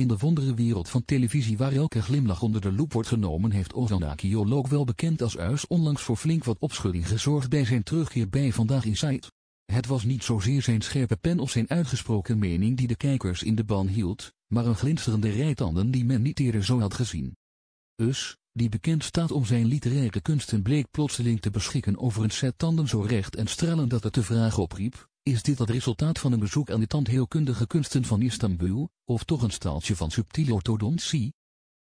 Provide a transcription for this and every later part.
In de wereld van televisie waar elke glimlach onder de loep wordt genomen heeft Ozan Akiolog wel bekend als Uis onlangs voor flink wat opschudding gezorgd bij zijn terugkeer bij Vandaag Insight. Het was niet zozeer zijn scherpe pen of zijn uitgesproken mening die de kijkers in de ban hield, maar een glinsterende rijtanden die men niet eerder zo had gezien. Us, die bekend staat om zijn literaire kunsten bleek plotseling te beschikken over een set tanden zo recht en stralend dat het de vraag opriep, is dit het resultaat van een bezoek aan de tandheelkundige kunsten van Istanbul, of toch een staaltje van subtiele orthodontie?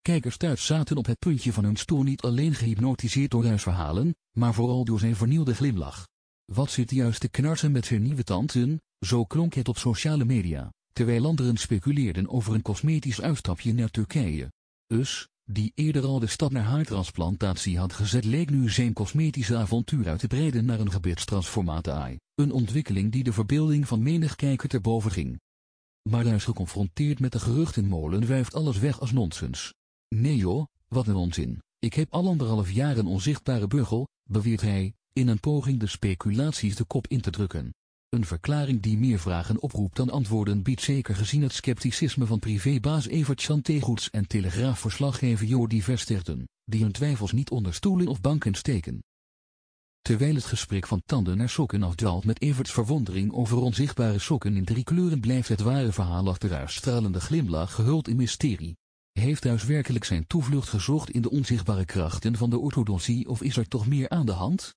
Kijkers thuis zaten op het puntje van hun stoel niet alleen gehypnotiseerd door huisverhalen, maar vooral door zijn vernieuwde glimlach. Wat zit juist te knarsen met zijn nieuwe tanden, zo klonk het op sociale media, terwijl anderen speculeerden over een cosmetisch uitstapje naar Turkije die eerder al de stap naar haartransplantatie had gezet leek nu zijn cosmetische avontuur uit te breiden naar een gebedstransformatie, een ontwikkeling die de verbeelding van menig kijker te boven ging. Maar juist geconfronteerd met de geruchtenmolen wuift alles weg als nonsens. Nee joh, wat een onzin, ik heb al anderhalf jaar een onzichtbare burgel, beweert hij, in een poging de speculaties de kop in te drukken. Een verklaring die meer vragen oproept dan antwoorden biedt zeker gezien het scepticisme van privébaas Evert Chantegoets en telegraafverslaggever Jordi Vestigden, die hun twijfels niet onder stoelen of banken steken. Terwijl het gesprek van tanden naar sokken afdwaalt met Everts verwondering over onzichtbare sokken in drie kleuren blijft het ware verhaal achter haar stralende glimlach gehuld in mysterie. Heeft thuis werkelijk zijn toevlucht gezocht in de onzichtbare krachten van de orthodontie of is er toch meer aan de hand?